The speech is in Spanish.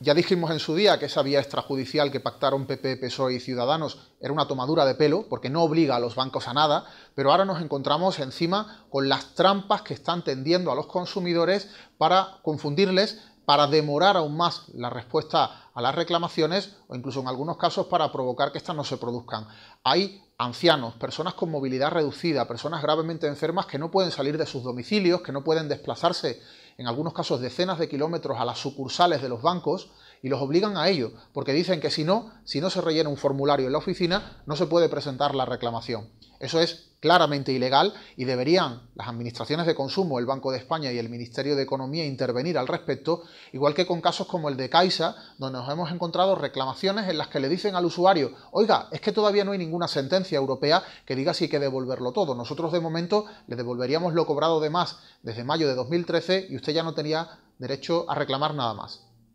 Ya dijimos en su día que esa vía extrajudicial que pactaron PP, PSOE y Ciudadanos era una tomadura de pelo, porque no obliga a los bancos a nada, pero ahora nos encontramos encima con las trampas que están tendiendo a los consumidores para confundirles, para demorar aún más la respuesta a las reclamaciones o incluso en algunos casos para provocar que éstas no se produzcan. Hay ancianos, personas con movilidad reducida, personas gravemente enfermas que no pueden salir de sus domicilios, que no pueden desplazarse en algunos casos decenas de kilómetros a las sucursales de los bancos y los obligan a ello, porque dicen que si no, si no se rellena un formulario en la oficina, no se puede presentar la reclamación. Eso es claramente ilegal y deberían las administraciones de consumo, el Banco de España y el Ministerio de Economía intervenir al respecto, igual que con casos como el de Caixa, donde nos hemos encontrado reclamaciones en las que le dicen al usuario, oiga, es que todavía no hay ninguna sentencia europea que diga si hay que devolverlo todo. Nosotros de momento le devolveríamos lo cobrado de más desde mayo de 2013 y usted ya no tenía derecho a reclamar nada más.